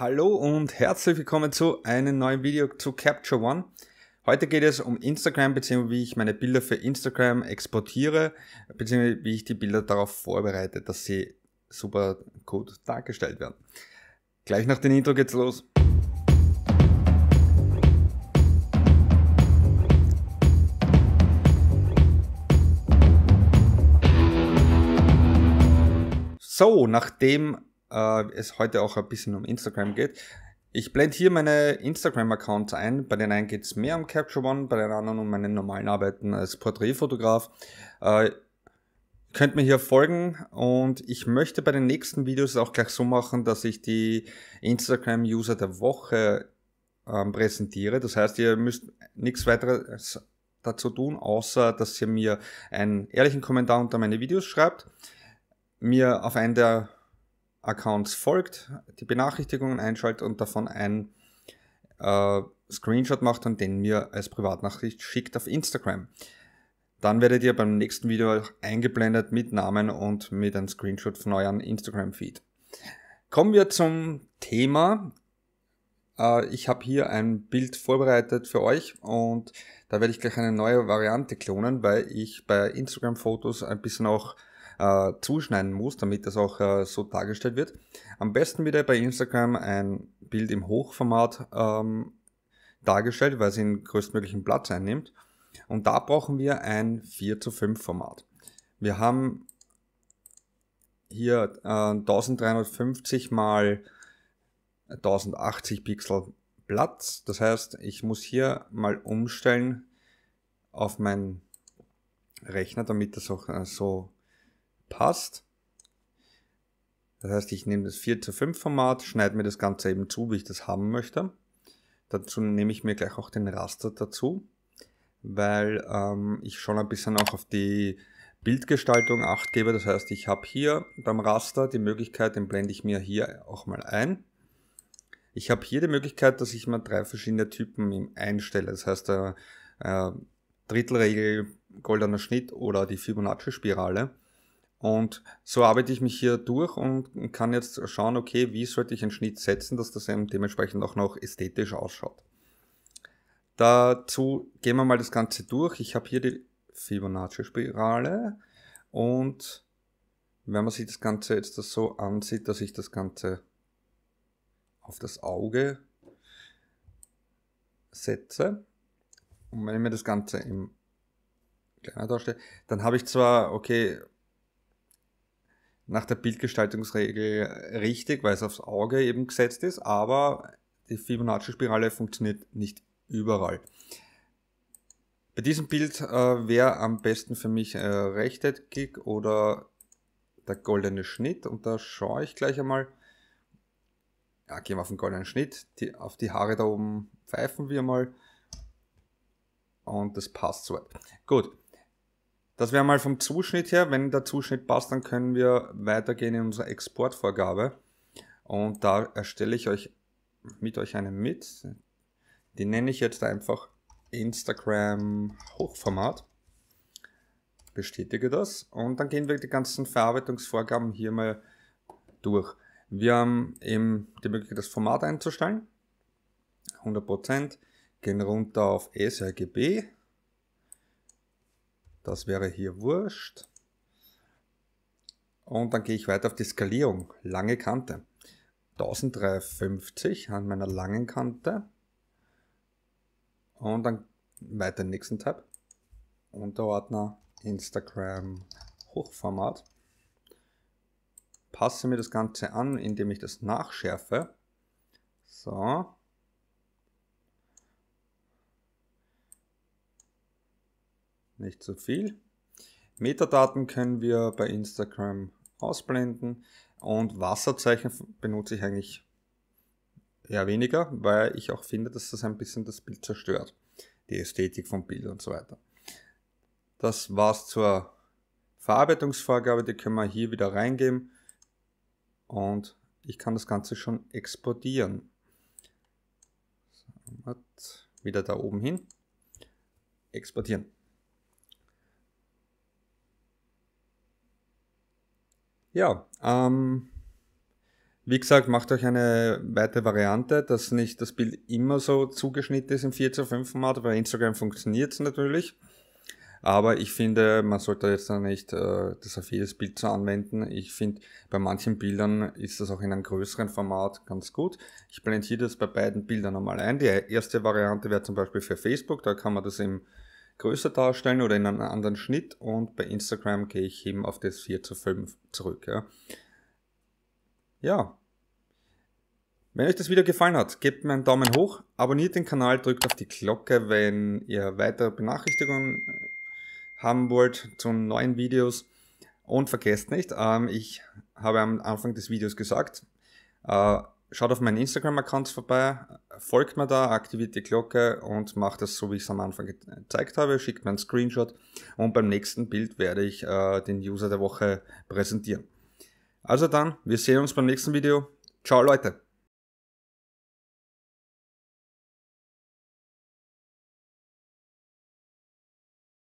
Hallo und herzlich willkommen zu einem neuen Video zu Capture One. Heute geht es um Instagram bzw. wie ich meine Bilder für Instagram exportiere bzw. wie ich die Bilder darauf vorbereite, dass sie super gut dargestellt werden. Gleich nach dem Intro geht's los. So, nachdem äh, es heute auch ein bisschen um Instagram geht. Ich blende hier meine Instagram-Accounts ein. Bei den einen geht es mehr um Capture One, bei den anderen um meine normalen Arbeiten als Porträtfotograf. Äh, könnt mir hier folgen und ich möchte bei den nächsten Videos auch gleich so machen, dass ich die Instagram-User der Woche ähm, präsentiere. Das heißt, ihr müsst nichts weiteres dazu tun, außer dass ihr mir einen ehrlichen Kommentar unter meine Videos schreibt, mir auf einen der Accounts folgt, die Benachrichtigungen einschaltet und davon ein äh, Screenshot macht und den mir als Privatnachricht schickt auf Instagram. Dann werdet ihr beim nächsten Video eingeblendet mit Namen und mit einem Screenshot von eurem Instagram-Feed. Kommen wir zum Thema. Äh, ich habe hier ein Bild vorbereitet für euch und da werde ich gleich eine neue Variante klonen, weil ich bei Instagram-Fotos ein bisschen auch äh, zuschneiden muss, damit das auch äh, so dargestellt wird. Am besten wieder bei Instagram ein Bild im Hochformat ähm, dargestellt, weil es den größtmöglichen Platz einnimmt. Und da brauchen wir ein 4 zu 5 Format. Wir haben hier äh, 1350 mal 1080 Pixel Platz. Das heißt, ich muss hier mal umstellen auf meinen Rechner, damit das auch äh, so passt. Das heißt, ich nehme das 4 zu 5 Format, schneide mir das Ganze eben zu, wie ich das haben möchte. Dazu nehme ich mir gleich auch den Raster dazu, weil ähm, ich schon ein bisschen auch auf die Bildgestaltung acht gebe. Das heißt, ich habe hier beim Raster die Möglichkeit, den blende ich mir hier auch mal ein. Ich habe hier die Möglichkeit, dass ich mal drei verschiedene Typen einstelle. Das heißt, äh, äh, Drittelregel, goldener Schnitt oder die Fibonacci-Spirale. Und so arbeite ich mich hier durch und kann jetzt schauen, okay, wie sollte ich einen Schnitt setzen, dass das eben dementsprechend auch noch ästhetisch ausschaut. Dazu gehen wir mal das Ganze durch. Ich habe hier die Fibonacci-Spirale und wenn man sich das Ganze jetzt das so ansieht, dass ich das Ganze auf das Auge setze und wenn ich mir das Ganze im kleiner darstelle, dann habe ich zwar, okay, nach der Bildgestaltungsregel richtig, weil es aufs Auge eben gesetzt ist, aber die Fibonacci-Spirale funktioniert nicht überall. Bei diesem Bild äh, wäre am besten für mich äh, rechteckig oder der goldene Schnitt und da schaue ich gleich einmal. Ja, gehen wir auf den goldenen Schnitt, die, auf die Haare da oben pfeifen wir mal und das passt soweit. Gut, das wäre mal vom Zuschnitt her. Wenn der Zuschnitt passt, dann können wir weitergehen in unsere Exportvorgabe. Und da erstelle ich euch mit euch eine mit. Die nenne ich jetzt einfach Instagram Hochformat. Bestätige das. Und dann gehen wir die ganzen Verarbeitungsvorgaben hier mal durch. Wir haben eben die Möglichkeit, das Format einzustellen. 100%. Gehen runter auf sRGB das wäre hier wurscht. Und dann gehe ich weiter auf die Skalierung. Lange Kante. 1350 an meiner langen Kante. Und dann weiter im nächsten Tab. Unterordner Instagram Hochformat. Passe mir das Ganze an, indem ich das nachschärfe. So. nicht so viel. Metadaten können wir bei Instagram ausblenden und Wasserzeichen benutze ich eigentlich eher weniger, weil ich auch finde, dass das ein bisschen das Bild zerstört. Die Ästhetik vom Bild und so weiter. Das war's zur Verarbeitungsvorgabe, die können wir hier wieder reingeben und ich kann das Ganze schon exportieren. Wieder da oben hin. Exportieren. Ja, ähm, wie gesagt, macht euch eine weite Variante, dass nicht das Bild immer so zugeschnitten ist im 4 zu 5 Format. Bei Instagram funktioniert es natürlich. Aber ich finde, man sollte jetzt nicht äh, das auf jedes Bild so anwenden. Ich finde, bei manchen Bildern ist das auch in einem größeren Format ganz gut. Ich blende hier das bei beiden Bildern nochmal ein. Die erste Variante wäre zum Beispiel für Facebook, da kann man das im größer darstellen oder in einem anderen Schnitt und bei Instagram gehe ich eben auf das 4 zu 5 zurück. Ja. ja. Wenn euch das Video gefallen hat, gebt mir einen Daumen hoch, abonniert den Kanal, drückt auf die Glocke, wenn ihr weitere Benachrichtigungen äh, haben wollt zu neuen Videos. Und vergesst nicht, ähm, ich habe am Anfang des Videos gesagt, äh, schaut auf meinen Instagram-Account vorbei, folgt mir da, aktiviert die Glocke und macht es so, wie ich es am Anfang gezeigt habe, schickt mir einen Screenshot und beim nächsten Bild werde ich äh, den User der Woche präsentieren. Also dann, wir sehen uns beim nächsten Video. Ciao Leute!